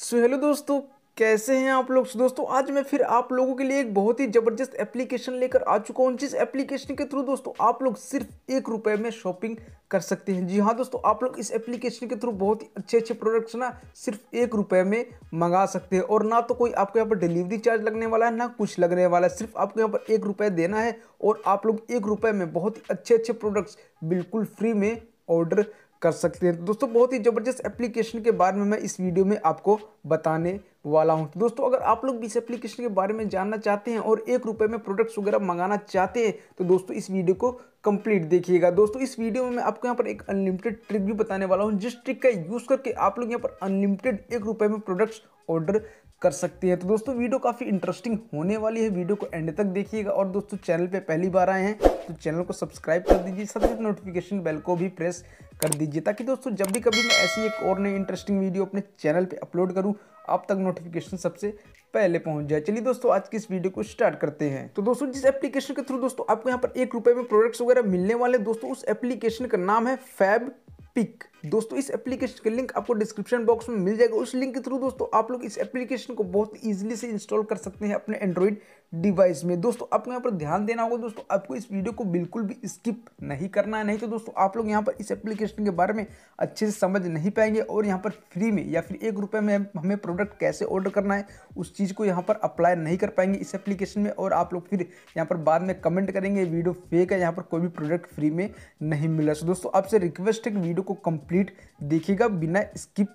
so hello दोस्तों कैसे हैं आप लोग दोस्तों आज मैं फिर आप लोगों के लिए एक बहुत ही ज़बरदस्त एप्लीकेशन लेकर आ चुका हूँ जिस एप्लीकेशन के थ्रू दोस्तों आप लोग सिर्फ एक रुपये में शॉपिंग कर सकते हैं जी हाँ दोस्तों आप लोग इस एप्लीकेशन के थ्रू बहुत ही अच्छे अच्छे प्रोडक्ट्स ना सिर्फ एक रुपये में मंगा सकते हैं और ना तो कोई आपको यहाँ पर डिलीवरी चार्ज लगने वाला है ना कुछ लगने वाला है सिर्फ आपको यहाँ पर एक रुपये देना है और आप लोग एक रुपये में बहुत ही अच्छे अच्छे प्रोडक्ट्स बिल्कुल फ्री में ऑर्डर कर सकते हैं तो दोस्तों बहुत ही ज़बरदस्त एप्लीकेशन के बारे में मैं इस वीडियो में आपको बताने वाला हूँ तो दोस्तों अगर आप लोग भी इस एप्लीकेशन के बारे में जानना चाहते हैं और एक रुपये में प्रोडक्ट्स वगैरह मंगाना चाहते हैं तो दोस्तों इस वीडियो को कंप्लीट देखिएगा दोस्तों इस वीडियो में मैं आपको यहाँ पर एक अनलिमिटेड ट्रिक भी बताने वाला हूँ जिस ट्रिक का यूज़ करके आप लोग यहाँ पर अनलिमिटेड एक रुपये में प्रोडक्ट्स ऑर्डर कर सकते हैं तो दोस्तों वीडियो काफ़ी इंटरेस्टिंग होने वाली है वीडियो को एंड तक देखिएगा और दोस्तों चैनल पे पहली बार आए हैं तो चैनल को सब्सक्राइब कर दीजिए साथ ही नोटिफिकेशन बेल को भी प्रेस कर दीजिए ताकि दोस्तों जब भी कभी मैं ऐसी एक और नई इंटरेस्टिंग वीडियो अपने चैनल पर अपलोड करूँ आप तक नोटिफिकेशन सबसे पहले पहुंच जाए चलिए दोस्तों आज की इस वीडियो को स्टार्ट करते हैं तो दोस्तों जिस एप्लीकेशन के थ्रू दोस्तों आपको यहाँ पर एक रुपये में प्रोडक्ट्स वगैरह मिलने वाले दोस्तों उस एप्लीकेशन का नाम है फैब पिक दोस्तों इस एप्लीकेशन का लिंक आपको डिस्क्रिप्शन बॉक्स में मिल जाएगा उस लिंक के थ्रू दोस्तों आप लोग इस एप्लीकेशन को बहुत ईजिली से इंस्टॉल कर सकते हैं अपने एंड्रॉइड डिवाइस में दोस्तों आपको यहाँ पर ध्यान देना होगा दोस्तों आपको इस वीडियो को बिल्कुल भी स्किप नहीं करना है नहीं तो दोस्तों आप लोग यहाँ पर इस एप्लीकेशन के बारे में अच्छे से समझ नहीं पाएंगे और यहाँ पर फ्री में या फिर एक रुपये में हमें प्रोडक्ट कैसे ऑर्डर करना है उस चीज़ को यहाँ पर अप्लाई नहीं कर पाएंगे इस एप्लीकेशन में और आप लोग फिर यहाँ पर बाद में कमेंट करेंगे वीडियो फेक है यहाँ पर कोई भी प्रोडक्ट फ्री में नहीं मिला सो दोस्तों आपसे रिक्वेस्ट है कि वीडियो को कंप्लीट देखिएगा बिना स्किप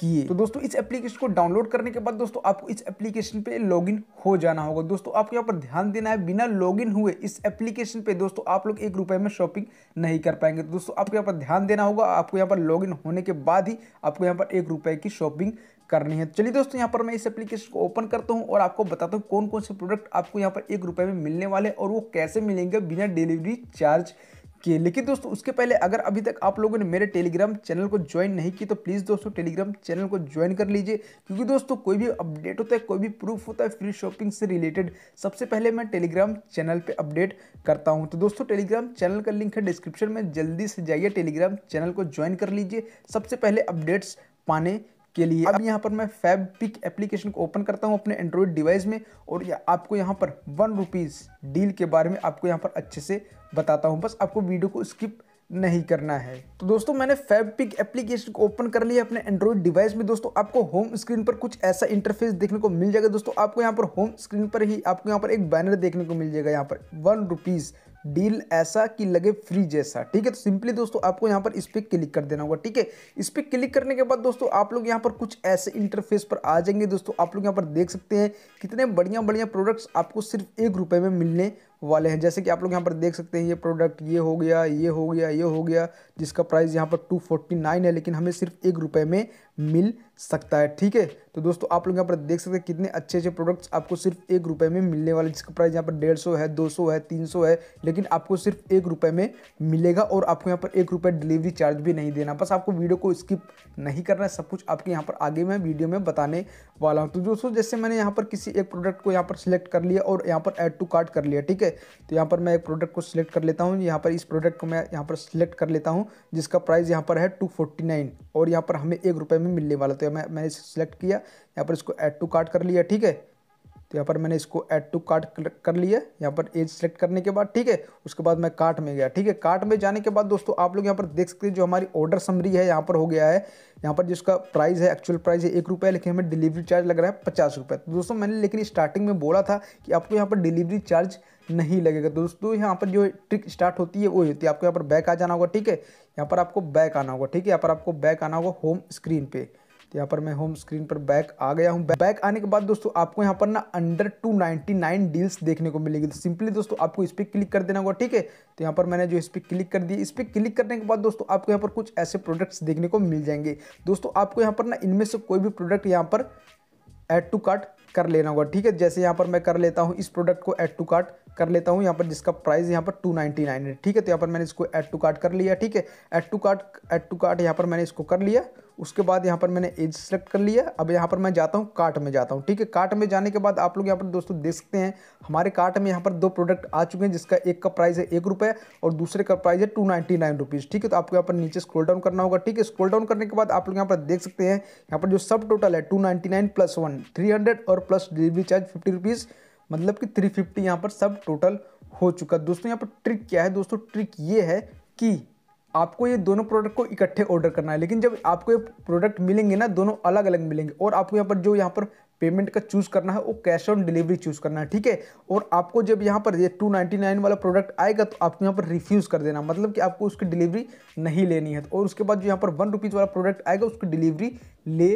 किए तो दोस्तों इस एप्लीकेशन को डाउनलोड करने के बाद दोस्तों आपको इस एप्लीकेशन पे लॉगिन हो जाना होगा दोस्तों आपको यहाँ पर ध्यान देना है बिना लॉगिन हुए इस एप्लीकेशन पे दोस्तों आप लोग एक रुपए में शॉपिंग नहीं कर पाएंगे तो दोस्तों आपको यहाँ पर ध्यान देना होगा आपको यहाँ पर लॉगिन होने के बाद ही आपको यहाँ पर एक रुपए की शॉपिंग करनी है चलिए दोस्तों यहाँ पर मैं इस एप्लीकेशन को ओपन करता हूँ और आपको बताता हूँ कौन कौन से प्रोडक्ट आपको यहाँ पर एक रुपए में मिलने वाले और वो कैसे मिलेंगे बिना डिलीवरी चार्ज किए लेकिन दोस्तों उसके पहले अगर अभी तक आप लोगों ने मेरे टेलीग्राम चैनल को ज्वाइन नहीं की तो प्लीज़ दोस्तों टेलीग्राम चैनल को ज्वाइन कर लीजिए क्योंकि दोस्तों कोई भी अपडेट होता है कोई भी प्रूफ होता है फ्री शॉपिंग से रिलेटेड सबसे पहले मैं टेलीग्राम चैनल पर अपडेट करता हूँ तो दोस्तों टेलीग्राम चैनल का लिंक है डिस्क्रिप्शन में जल्दी से जाइए टेलीग्राम चैनल को ज्वाइन कर लीजिए सबसे पहले अपडेट्स पाने के लिए अब यहाँ पर मैं फैब पिक एप्लीकेशन को ओपन करता हूँ अपने एंड्रॉयड डिवाइस में और या आपको यहाँ पर वन रुपीज़ डील के बारे में आपको यहाँ पर अच्छे से बताता हूँ बस आपको वीडियो को स्किप नहीं करना है तो दोस्तों मैंने फैबपिक एप्लीकेशन को ओपन कर लिया अपने एंड्रॉइड डिवाइस में दोस्तों आपको होम स्क्रीन पर कुछ ऐसा इंटरफेस देखने को मिल जाएगा दोस्तों आपको यहाँ पर होम स्क्रीन पर ही आपको यहाँ पर एक बैनर देखने को मिल जाएगा यहाँ पर वन रुपीज़ डील ऐसा कि लगे फ्री जैसा ठीक है तो सिंपली दोस्तों आपको यहाँ पर इस पर क्लिक कर देना होगा ठीक है इस पर क्लिक करने के बाद दोस्तों आप लोग यहाँ पर कुछ ऐसे इंटरफेस पर आ जाएंगे दोस्तों आप लोग यहाँ पर देख सकते हैं कितने बढ़िया बढ़िया प्रोडक्ट्स आपको सिर्फ एक रुपये में मिलने वाले हैं जैसे कि आप लोग यहाँ पर देख सकते हैं ये प्रोडक्ट ये हो गया ये हो गया ये हो गया जिसका प्राइस यहाँ पर टू फोर्टी नाइन है लेकिन हमें सिर्फ एक रुपये में मिल सकता है ठीक है तो दोस्तों आप लोग यहाँ पर देख सकते हैं कितने अच्छे अच्छे प्रोडक्ट्स आपको सिर्फ एक रुपए में मिलने वाले जिसका प्राइस यहाँ पर डेढ़ सौ है दो सौ है तीन सौ है लेकिन आपको सिर्फ एक रुपये में मिलेगा और आपको यहाँ पर एक रुपये डिलीवरी चार्ज भी नहीं देना बस आपको वीडियो को स्किप नहीं करना है सब कुछ आपके यहाँ पर आगे मैं वीडियो में बताने वाला हूँ तो दोस्तों जैसे मैंने यहाँ पर किसी एक प्रोडक्ट को यहाँ पर सिलेक्ट कर लिया और यहाँ पर एड टू कार्ट कर लिया ठीक है तो यहाँ पर मैं एक प्रोडक्ट को सिलेक्ट कर लेता हूँ यहाँ पर इस प्रोडक्ट को मैं यहाँ पर सिलेक्ट कर लेता हूँ जिसका प्राइस यहाँ पर है टू और यहाँ पर हमें एक रुपये में में मिलने वाला तो मैं मैंने सेलेक्ट किया यहाँ पर इसको ऐड टू कार्ट कर लिया ठीक है तो यहाँ पर मैंने इसको ऐड टू कार्ट कर लिया यहाँ पर एज सेलेक्ट करने के बाद ठीक है उसके बाद मैं कार्ट में गया ठीक है कार्ट में जाने के बाद दोस्तों आप लोग यहाँ पर देख सकते हैं जो हमारी ऑर्डर समरी है यहाँ पर हो गया है यहाँ पर जिसका प्राइस है एक्चुअल प्राइस है एक रुपया लेकिन हमें डिलीवरी चार्ज लग रहा है पचास रुपये तो दोस्तों मैंने लेकिन स्टार्टिंग में बोला था कि आपको यहाँ पर डिलीवरी चार्ज नहीं लगेगा दोस्तों यहाँ पर जो ट्रिक स्टार्ट होती है वो होती है आपको यहाँ पर बैक आ जाना होगा ठीक है यहाँ पर आपको बैक आना होगा ठीक है यहाँ पर आपको बैक आना होगा होम स्क्रीन पर तो यहाँ पर मैं होम स्क्रीन पर बैक आ गया हूँ बैक आने के बाद दोस्तों आपको यहाँ पर ना अंडर टू डील्स देखने को मिलेगी तो सिंपली दोस्तों आपको इस पर क्लिक कर देना होगा ठीक है तो यहाँ पर मैंने जो इस पर क्लिक कर दिया इस पर क्लिक करने के बाद दोस्तों आपको यहाँ पर कुछ ऐसे प्रोडक्ट्स देखने को मिल जाएंगे दोस्तों आपको यहाँ पर ना इनमें से कोई भी प्रोडक्ट यहाँ पर एड टू कार्ट कर लेना होगा ठीक है जैसे यहाँ पर मैं कर लेता हूँ इस प्रोडक्ट को एड टू कार्ट कर लेता हूँ यहाँ पर जिसका प्राइस यहाँ पर टू नाइनटी नाइन है ठीक है तो यहाँ पर मैंने इसको एड टू कार्ट कर लिया ठीक है add to cart add to cart यहाँ पर मैंने इसको कर लिया उसके बाद यहाँ पर मैंने एज सेलेक्ट कर लिया अब यहाँ पर मैं जाता हूँ कार्ट में जाता हूँ ठीक है कार्ट में जाने के बाद आप लोग यहाँ पर दोस्तों देख सकते हैं हमारे कार्ट में यहाँ पर दो प्रोडक्ट आ चुके हैं जिसका एक का प्राइस है एक रुपये और दूसरे का प्राइस है टू नाइन्टी नाइन रुपीज़ ठीक है तो आपको यहाँ पर नीचे स्क्रोल डाउन करना होगा ठीक है स्क्रोल डाउन करने के बाद आप लोग यहाँ पर देख सकते हैं यहाँ पर जो सब टोटल है two ninety nine plus one three hundred और plus delivery charge fifty rupees मतलब कि थ्री फिफ्टी यहाँ पर सब टोटल हो चुका दोस्तों यहाँ पर ट्रिक क्या है दोस्तों ट्रिक ये है कि आपको ये दोनों प्रोडक्ट को इकट्ठे ऑर्डर करना है लेकिन जब आपको ये प्रोडक्ट मिलेंगे ना दोनों अलग अलग मिलेंगे और आपको यहाँ पर जो यहाँ पर पेमेंट का चूज़ करना है वो कैश ऑन डिलीवरी चूज़ करना है ठीक है और आपको जब यहाँ पर ये टू 299 नाइन वाला प्रोडक्ट आएगा तो आपको यहाँ पर रिफ्यूज़ कर देना मतलब कि आपको उसकी डिलीवरी नहीं लेनी है और उसके बाद जो यहाँ पर वन रुपीज़ वाला प्रोडक्ट आएगा उसकी डिलीवरी ले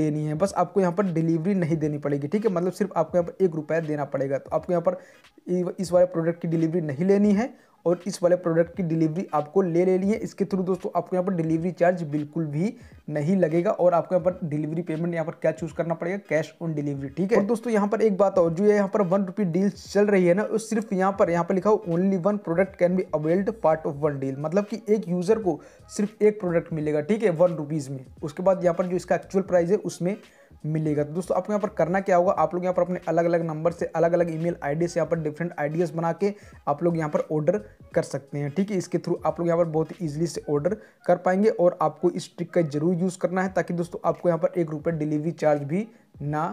लेनी है बस आपको यहाँ पर डिलीवरी नहीं देनी पड़ेगी ठीक है मतलब सिर्फ आपको यहाँ पर एक रुपया देना पड़ेगा तो आपको यहाँ पर इस वाले प्रोडक्ट की डिलीवरी नहीं लेनी है और इस वाले प्रोडक्ट की डिलीवरी आपको ले ले ली है इसके थ्रू दोस्तों आपको यहाँ पर डिलीवरी चार्ज बिल्कुल भी नहीं लगेगा और आपको यहाँ पर डिलीवरी पेमेंट यहाँ पर क्या चूज करना पड़ेगा कैश ऑन डिलीवरी ठीक है और दोस्तों यहाँ पर एक बात और जो यहाँ पर वन रुपी डील चल रही है ना वो सिर्फ यहाँ पर यहाँ पर लिखा हो only one product can be availed part of one deal मतलब कि एक यूजर को सिर्फ एक प्रोडक्ट मिलेगा ठीक है वन रुपीज़ में उसके बाद यहाँ पर जो इसका एक्चुअल प्राइस है उसमें मिलेगा तो दोस्तों आपको यहाँ पर करना क्या होगा आप लोग यहाँ पर अपने अलग अलग नंबर से अलग अलग ईमेल आईडी से यहाँ पर डिफरेंट आइडियाज़ बना के आप लोग यहाँ पर ऑर्डर कर सकते हैं ठीक है इसके थ्रू आप लोग यहाँ पर बहुत ईजिली से ऑर्डर कर पाएंगे और आपको इस ट्रिक का जरूर यूज़ करना है ताकि दोस्तों आपको यहाँ पर एक रुपये डिलीवरी चार्ज भी ना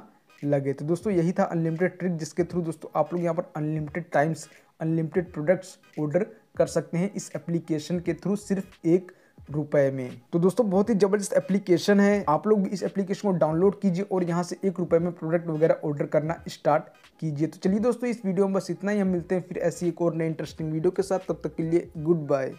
लगे तो दोस्तों यही था अनलिमिटेड ट्रिक जिसके थ्रू दोस्तों आप लोग यहाँ पर unlimited times unlimited products order कर सकते हैं इस एप्लीकेशन के थ्रू सिर्फ एक रुपए में तो दोस्तों बहुत ही जबरदस्त एप्लीकेशन है आप लोग भी इस एप्लीकेशन को डाउनलोड कीजिए और यहाँ से एक रुपए में प्रोडक्ट वगैरह ऑर्डर करना स्टार्ट कीजिए तो चलिए दोस्तों इस वीडियो में बस इतना ही हम मिलते हैं फिर ऐसी एक और नए इंटरेस्टिंग वीडियो के साथ तब तक के लिए गुड बाय